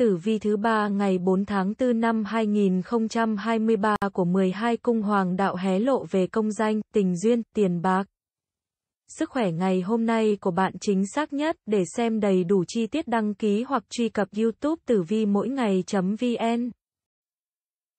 tử vi thứ ba ngày 4 tháng 4 năm 2023 của 12 cung hoàng đạo hé lộ về công danh, tình duyên, tiền bạc. Sức khỏe ngày hôm nay của bạn chính xác nhất để xem đầy đủ chi tiết đăng ký hoặc truy cập youtube tử vi mỗi ngày.vn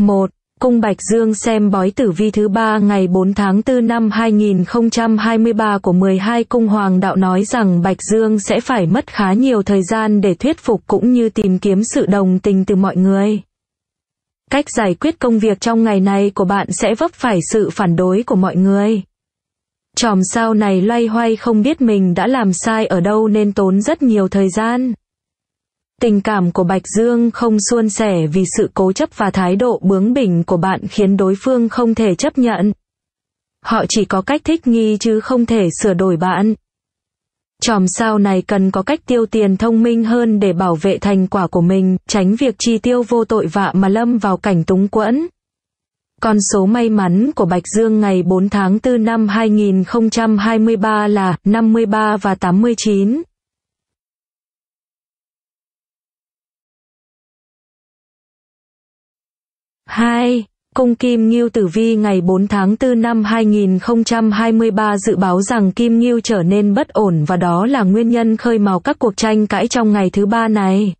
1. Cung Bạch Dương xem bói tử vi thứ ba ngày 4 tháng 4 năm 2023 của 12 cung hoàng đạo nói rằng Bạch Dương sẽ phải mất khá nhiều thời gian để thuyết phục cũng như tìm kiếm sự đồng tình từ mọi người. Cách giải quyết công việc trong ngày này của bạn sẽ vấp phải sự phản đối của mọi người. Chòm sao này loay hoay không biết mình đã làm sai ở đâu nên tốn rất nhiều thời gian. Tình cảm của Bạch Dương không suôn sẻ vì sự cố chấp và thái độ bướng bỉnh của bạn khiến đối phương không thể chấp nhận. Họ chỉ có cách thích nghi chứ không thể sửa đổi bạn. Chòm sao này cần có cách tiêu tiền thông minh hơn để bảo vệ thành quả của mình, tránh việc chi tiêu vô tội vạ mà lâm vào cảnh túng quẫn. Con số may mắn của Bạch Dương ngày 4 tháng 4 năm 2023 là 53 và 89. 2. cung Kim Ngưu Tử Vi ngày 4 tháng 4 năm 2023 dự báo rằng Kim Ngưu trở nên bất ổn và đó là nguyên nhân khơi mào các cuộc tranh cãi trong ngày thứ ba này.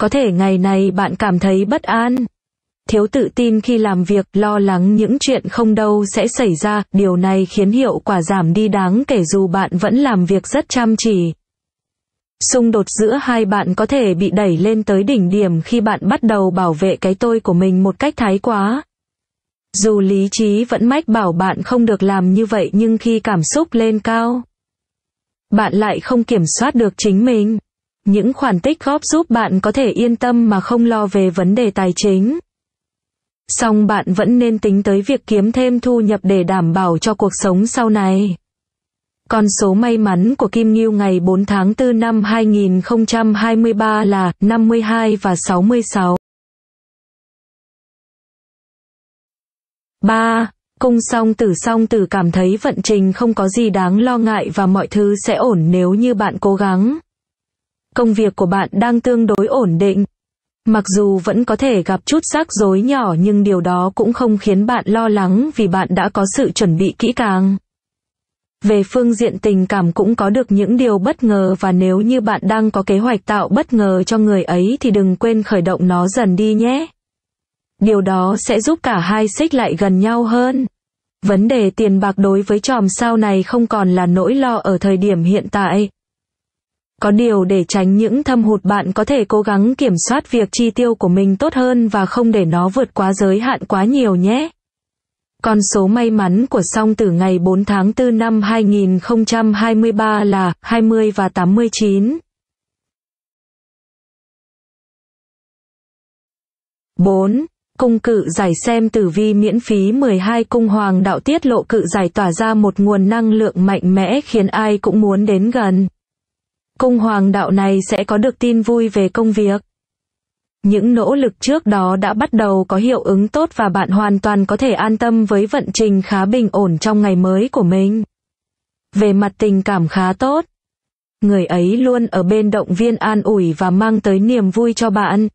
Có thể ngày này bạn cảm thấy bất an, thiếu tự tin khi làm việc, lo lắng những chuyện không đâu sẽ xảy ra, điều này khiến hiệu quả giảm đi đáng kể dù bạn vẫn làm việc rất chăm chỉ. Xung đột giữa hai bạn có thể bị đẩy lên tới đỉnh điểm khi bạn bắt đầu bảo vệ cái tôi của mình một cách thái quá. Dù lý trí vẫn mách bảo bạn không được làm như vậy nhưng khi cảm xúc lên cao, bạn lại không kiểm soát được chính mình. Những khoản tích góp giúp bạn có thể yên tâm mà không lo về vấn đề tài chính. Song bạn vẫn nên tính tới việc kiếm thêm thu nhập để đảm bảo cho cuộc sống sau này. Con số may mắn của Kim Ngưu ngày 4 tháng 4 năm 2023 là 52 và 66. 3. Cung song tử song tử cảm thấy vận trình không có gì đáng lo ngại và mọi thứ sẽ ổn nếu như bạn cố gắng. Công việc của bạn đang tương đối ổn định. Mặc dù vẫn có thể gặp chút rắc rối nhỏ nhưng điều đó cũng không khiến bạn lo lắng vì bạn đã có sự chuẩn bị kỹ càng. Về phương diện tình cảm cũng có được những điều bất ngờ và nếu như bạn đang có kế hoạch tạo bất ngờ cho người ấy thì đừng quên khởi động nó dần đi nhé. Điều đó sẽ giúp cả hai xích lại gần nhau hơn. Vấn đề tiền bạc đối với chòm sao này không còn là nỗi lo ở thời điểm hiện tại. Có điều để tránh những thâm hụt bạn có thể cố gắng kiểm soát việc chi tiêu của mình tốt hơn và không để nó vượt quá giới hạn quá nhiều nhé. Con số may mắn của song tử ngày 4 tháng 4 năm 2023 là 20 và 89. bốn Cung cự giải xem tử vi miễn phí 12 cung hoàng đạo tiết lộ cự giải tỏa ra một nguồn năng lượng mạnh mẽ khiến ai cũng muốn đến gần. Cung hoàng đạo này sẽ có được tin vui về công việc. Những nỗ lực trước đó đã bắt đầu có hiệu ứng tốt và bạn hoàn toàn có thể an tâm với vận trình khá bình ổn trong ngày mới của mình. Về mặt tình cảm khá tốt. Người ấy luôn ở bên động viên an ủi và mang tới niềm vui cho bạn.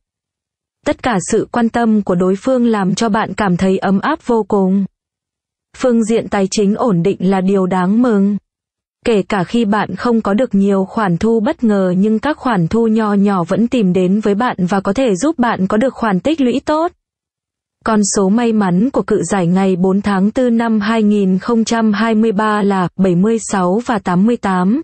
Tất cả sự quan tâm của đối phương làm cho bạn cảm thấy ấm áp vô cùng. Phương diện tài chính ổn định là điều đáng mừng. Kể cả khi bạn không có được nhiều khoản thu bất ngờ nhưng các khoản thu nho nhỏ vẫn tìm đến với bạn và có thể giúp bạn có được khoản tích lũy tốt. Con số may mắn của cự giải ngày 4 tháng 4 năm 2023 là 76 và 88.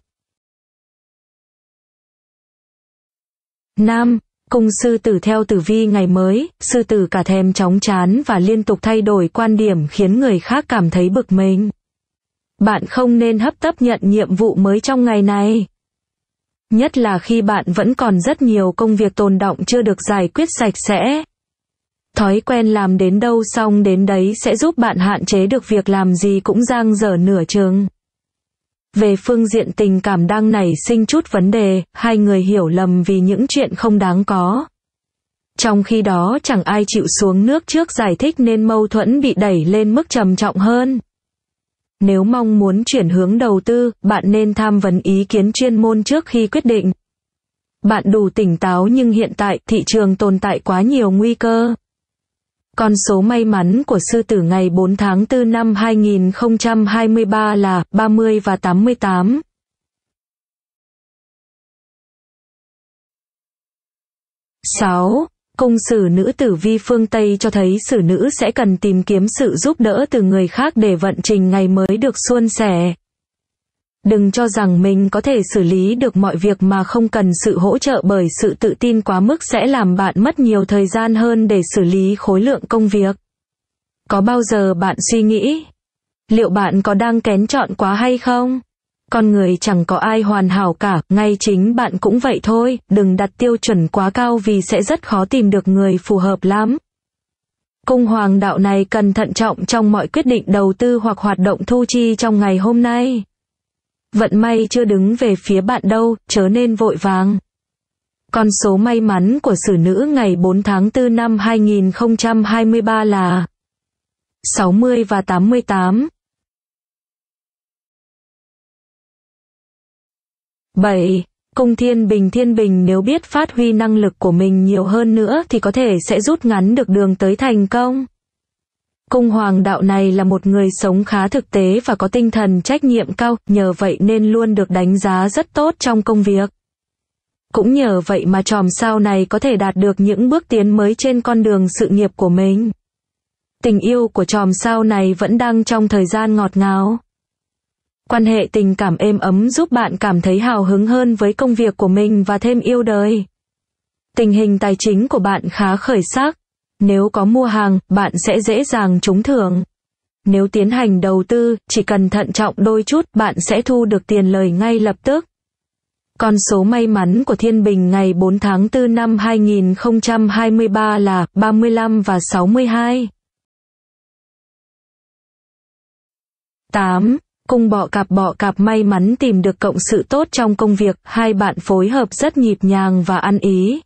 Nam, Cung sư tử theo tử vi ngày mới, sư tử cả thèm chóng chán và liên tục thay đổi quan điểm khiến người khác cảm thấy bực mình. Bạn không nên hấp tấp nhận nhiệm vụ mới trong ngày này. Nhất là khi bạn vẫn còn rất nhiều công việc tồn động chưa được giải quyết sạch sẽ. Thói quen làm đến đâu xong đến đấy sẽ giúp bạn hạn chế được việc làm gì cũng giang dở nửa chừng. Về phương diện tình cảm đang nảy sinh chút vấn đề, hai người hiểu lầm vì những chuyện không đáng có. Trong khi đó chẳng ai chịu xuống nước trước giải thích nên mâu thuẫn bị đẩy lên mức trầm trọng hơn. Nếu mong muốn chuyển hướng đầu tư, bạn nên tham vấn ý kiến chuyên môn trước khi quyết định. Bạn đủ tỉnh táo nhưng hiện tại thị trường tồn tại quá nhiều nguy cơ. Con số may mắn của sư tử ngày 4 tháng 4 năm 2023 là 30 và 88. sáu Cung sử nữ tử vi phương Tây cho thấy sử nữ sẽ cần tìm kiếm sự giúp đỡ từ người khác để vận trình ngày mới được suôn sẻ. Đừng cho rằng mình có thể xử lý được mọi việc mà không cần sự hỗ trợ bởi sự tự tin quá mức sẽ làm bạn mất nhiều thời gian hơn để xử lý khối lượng công việc. Có bao giờ bạn suy nghĩ, liệu bạn có đang kén chọn quá hay không? Con người chẳng có ai hoàn hảo cả, ngay chính bạn cũng vậy thôi, đừng đặt tiêu chuẩn quá cao vì sẽ rất khó tìm được người phù hợp lắm. Cung hoàng đạo này cần thận trọng trong mọi quyết định đầu tư hoặc hoạt động thu chi trong ngày hôm nay. Vận may chưa đứng về phía bạn đâu, chớ nên vội vàng. Con số may mắn của xử nữ ngày 4 tháng 4 năm 2023 là 60 và 88. 7. cung thiên bình thiên bình nếu biết phát huy năng lực của mình nhiều hơn nữa thì có thể sẽ rút ngắn được đường tới thành công. Cung hoàng đạo này là một người sống khá thực tế và có tinh thần trách nhiệm cao, nhờ vậy nên luôn được đánh giá rất tốt trong công việc. Cũng nhờ vậy mà tròm sao này có thể đạt được những bước tiến mới trên con đường sự nghiệp của mình. Tình yêu của tròm sao này vẫn đang trong thời gian ngọt ngào. Quan hệ tình cảm êm ấm giúp bạn cảm thấy hào hứng hơn với công việc của mình và thêm yêu đời. Tình hình tài chính của bạn khá khởi sắc. Nếu có mua hàng, bạn sẽ dễ dàng trúng thưởng. Nếu tiến hành đầu tư, chỉ cần thận trọng đôi chút, bạn sẽ thu được tiền lời ngay lập tức. Con số may mắn của Thiên Bình ngày 4 tháng 4 năm 2023 là 35 và 62. 8. Cùng bọ cạp bọ cạp may mắn tìm được cộng sự tốt trong công việc, hai bạn phối hợp rất nhịp nhàng và ăn ý.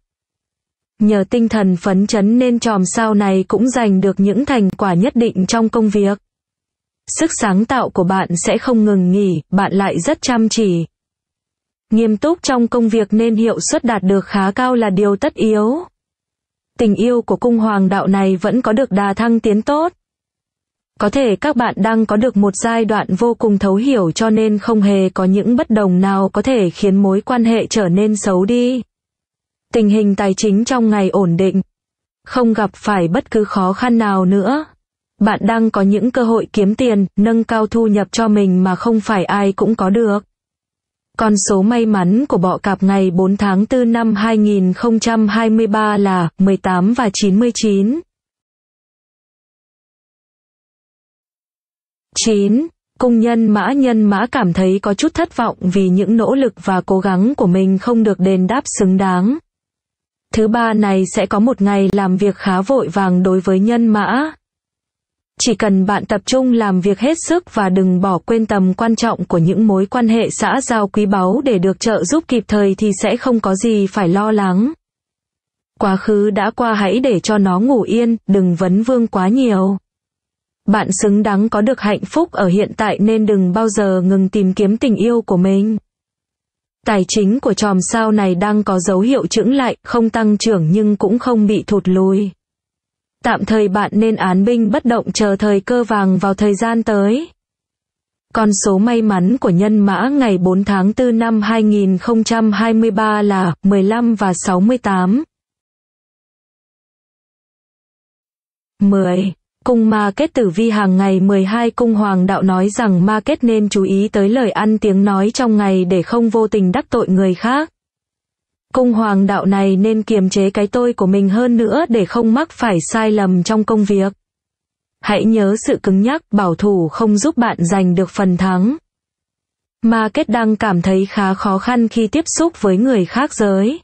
Nhờ tinh thần phấn chấn nên tròm sao này cũng giành được những thành quả nhất định trong công việc. Sức sáng tạo của bạn sẽ không ngừng nghỉ, bạn lại rất chăm chỉ. Nghiêm túc trong công việc nên hiệu suất đạt được khá cao là điều tất yếu. Tình yêu của cung hoàng đạo này vẫn có được đà thăng tiến tốt. Có thể các bạn đang có được một giai đoạn vô cùng thấu hiểu cho nên không hề có những bất đồng nào có thể khiến mối quan hệ trở nên xấu đi. Tình hình tài chính trong ngày ổn định. Không gặp phải bất cứ khó khăn nào nữa. Bạn đang có những cơ hội kiếm tiền, nâng cao thu nhập cho mình mà không phải ai cũng có được. Con số may mắn của bọ cạp ngày 4 tháng 4 năm 2023 là 18 và 99. 9. Công nhân mã nhân mã cảm thấy có chút thất vọng vì những nỗ lực và cố gắng của mình không được đền đáp xứng đáng. Thứ ba này sẽ có một ngày làm việc khá vội vàng đối với nhân mã. Chỉ cần bạn tập trung làm việc hết sức và đừng bỏ quên tầm quan trọng của những mối quan hệ xã giao quý báu để được trợ giúp kịp thời thì sẽ không có gì phải lo lắng. Quá khứ đã qua hãy để cho nó ngủ yên, đừng vấn vương quá nhiều. Bạn xứng đáng có được hạnh phúc ở hiện tại nên đừng bao giờ ngừng tìm kiếm tình yêu của mình. Tài chính của chòm sao này đang có dấu hiệu chững lại, không tăng trưởng nhưng cũng không bị thụt lùi. Tạm thời bạn nên án binh bất động chờ thời cơ vàng vào thời gian tới. Con số may mắn của nhân mã ngày 4 tháng 4 năm 2023 là 15 và 68. 10. Cung Ma Kết Tử Vi hàng ngày 12 Cung Hoàng Đạo nói rằng Ma Kết nên chú ý tới lời ăn tiếng nói trong ngày để không vô tình đắc tội người khác. Cung Hoàng Đạo này nên kiềm chế cái tôi của mình hơn nữa để không mắc phải sai lầm trong công việc. Hãy nhớ sự cứng nhắc, bảo thủ không giúp bạn giành được phần thắng. Ma Kết đang cảm thấy khá khó khăn khi tiếp xúc với người khác giới.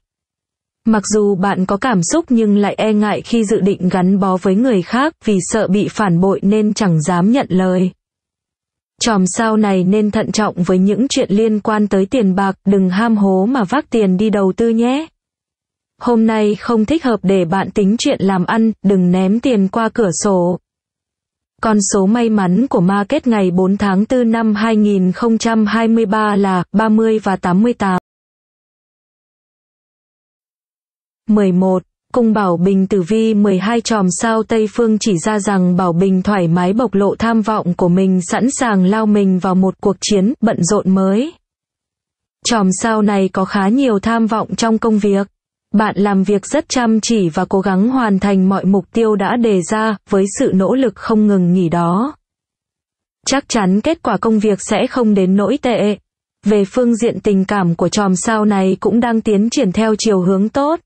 Mặc dù bạn có cảm xúc nhưng lại e ngại khi dự định gắn bó với người khác vì sợ bị phản bội nên chẳng dám nhận lời. Chòm sao này nên thận trọng với những chuyện liên quan tới tiền bạc, đừng ham hố mà vác tiền đi đầu tư nhé. Hôm nay không thích hợp để bạn tính chuyện làm ăn, đừng ném tiền qua cửa sổ. Con số may mắn của ma kết ngày 4 tháng 4 năm 2023 là 30 và 88. 11. Cung Bảo Bình Tử Vi 12 chòm sao Tây Phương chỉ ra rằng Bảo Bình thoải mái bộc lộ tham vọng của mình sẵn sàng lao mình vào một cuộc chiến bận rộn mới. Chòm sao này có khá nhiều tham vọng trong công việc. Bạn làm việc rất chăm chỉ và cố gắng hoàn thành mọi mục tiêu đã đề ra với sự nỗ lực không ngừng nghỉ đó. Chắc chắn kết quả công việc sẽ không đến nỗi tệ. Về phương diện tình cảm của chòm sao này cũng đang tiến triển theo chiều hướng tốt.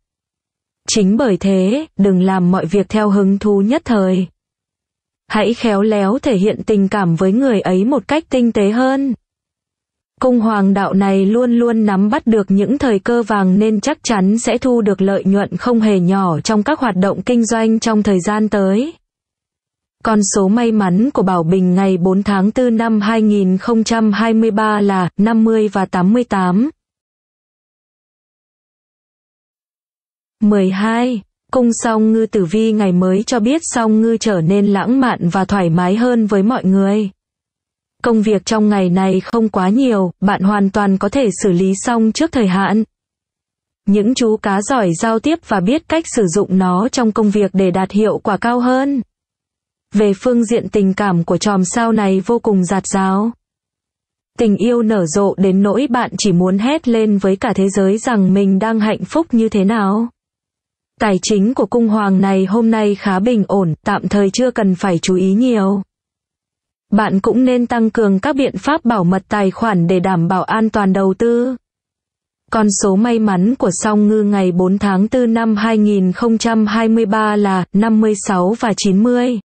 Chính bởi thế, đừng làm mọi việc theo hứng thú nhất thời. Hãy khéo léo thể hiện tình cảm với người ấy một cách tinh tế hơn. Cung hoàng đạo này luôn luôn nắm bắt được những thời cơ vàng nên chắc chắn sẽ thu được lợi nhuận không hề nhỏ trong các hoạt động kinh doanh trong thời gian tới. Con số may mắn của Bảo Bình ngày 4 tháng 4 năm 2023 là 50 và 88. 12. Cung song ngư tử vi ngày mới cho biết song ngư trở nên lãng mạn và thoải mái hơn với mọi người. Công việc trong ngày này không quá nhiều, bạn hoàn toàn có thể xử lý xong trước thời hạn. Những chú cá giỏi giao tiếp và biết cách sử dụng nó trong công việc để đạt hiệu quả cao hơn. Về phương diện tình cảm của chòm sao này vô cùng giạt rào. Tình yêu nở rộ đến nỗi bạn chỉ muốn hét lên với cả thế giới rằng mình đang hạnh phúc như thế nào. Tài chính của cung hoàng này hôm nay khá bình ổn, tạm thời chưa cần phải chú ý nhiều. Bạn cũng nên tăng cường các biện pháp bảo mật tài khoản để đảm bảo an toàn đầu tư. Con số may mắn của song ngư ngày 4 tháng 4 năm 2023 là 56 và 90.